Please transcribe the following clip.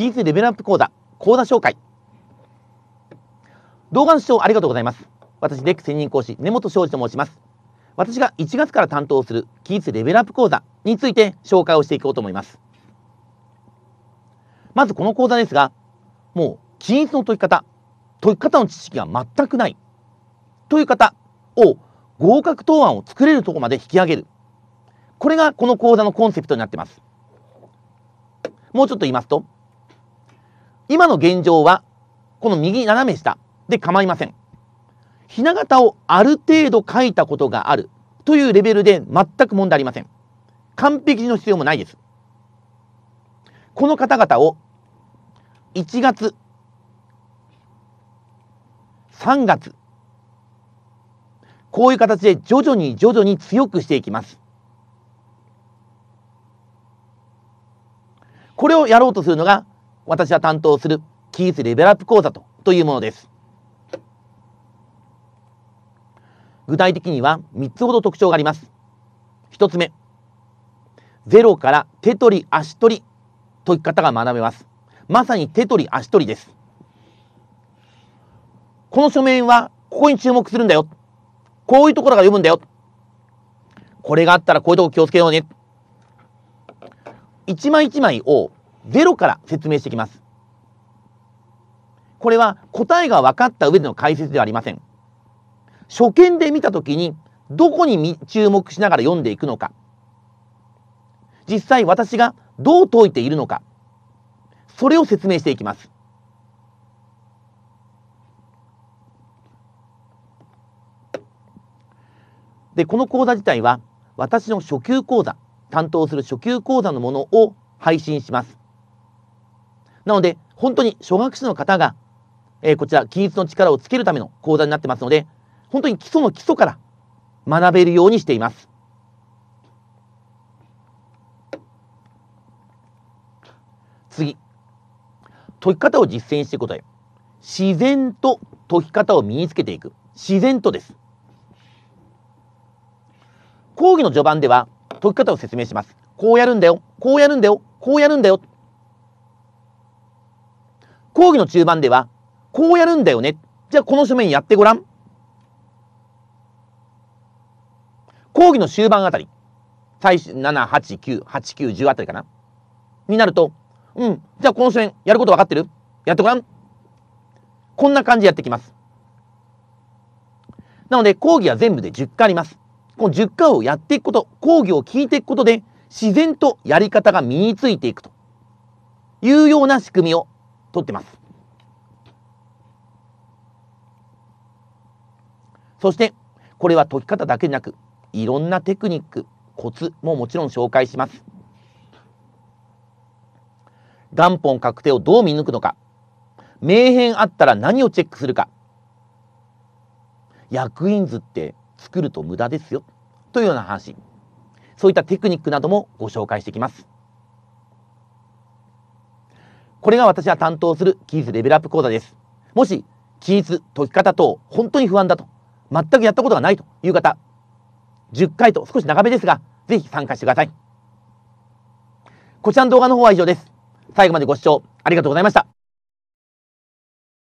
キーズレベルアップ講座講座紹介動画の視聴ありがとうございます私レック専任講師根本庄司と申します私が1月から担当するキーズレベルアップ講座について紹介をしていこうと思いますまずこの講座ですがもうキーズの解き方解き方の知識が全くないという方を合格答案を作れるところまで引き上げるこれがこの講座のコンセプトになってますもうちょっと言いますと今の現状は、この右斜め下で構いません。ひな形をある程度書いたことがあるというレベルで全く問題ありません。完璧の必要もないです。この方々を1月、3月、こういう形で徐々に徐々に強くしていきます。これをやろうとするのが私は担当するキースレベルアップ講座とというものです。具体的には3つほど特徴があります。1つ目、ゼロから手取り足取りといき方が学べます。まさに手取り足取りです。この書面はここに注目するんだよ。こういうところが読むんだよ。これがあったらこういうとこ気をつけようね。一枚一枚をゼロから説明してきます。これは答えが分かった上での解説ではありません。初見で見た時にどこに注目しながら読んでいくのか実際私がどう解いているのかそれを説明していきますでこの講座自体は私の初級講座担当する初級講座のものを配信しますなので、本当に初学者の方が、えー、こちら、均一の力をつけるための講座になってますので、本当に基礎の基礎から学べるようにしています。次。解き方を実践していことえ。自然と解き方を身につけていく。自然とです。講義の序盤では解き方を説明します。こうやるんだよ。こうやるんだよ。こうやるんだよ。講義の中盤では、こうやるんだよね。じゃあこの書面やってごらん。講義の終盤あたり、最初7、8、9、8、9、10あたりかな。になると、うん、じゃあこの書面やること分かってるやってごらん。こんな感じでやってきます。なので、講義は全部で10回あります。この10回をやっていくこと、講義を聞いていくことで、自然とやり方が身についていくというような仕組みを取ってます。そしてこれは解き方だけでなくいろんなテクニックコツももちろん紹介します。元本確定をどう見抜くのか名変あったら何をチェックするか役員図って作ると無駄ですよというような話そういったテクニックなどもご紹介していきます。これが私が担当するキーズレベルアップ講座です。もし、キーズ解き方等、本当に不安だと、全くやったことがないという方、10回と少し長めですが、ぜひ参加してください。こちらの動画の方は以上です。最後までご視聴ありがとうございました。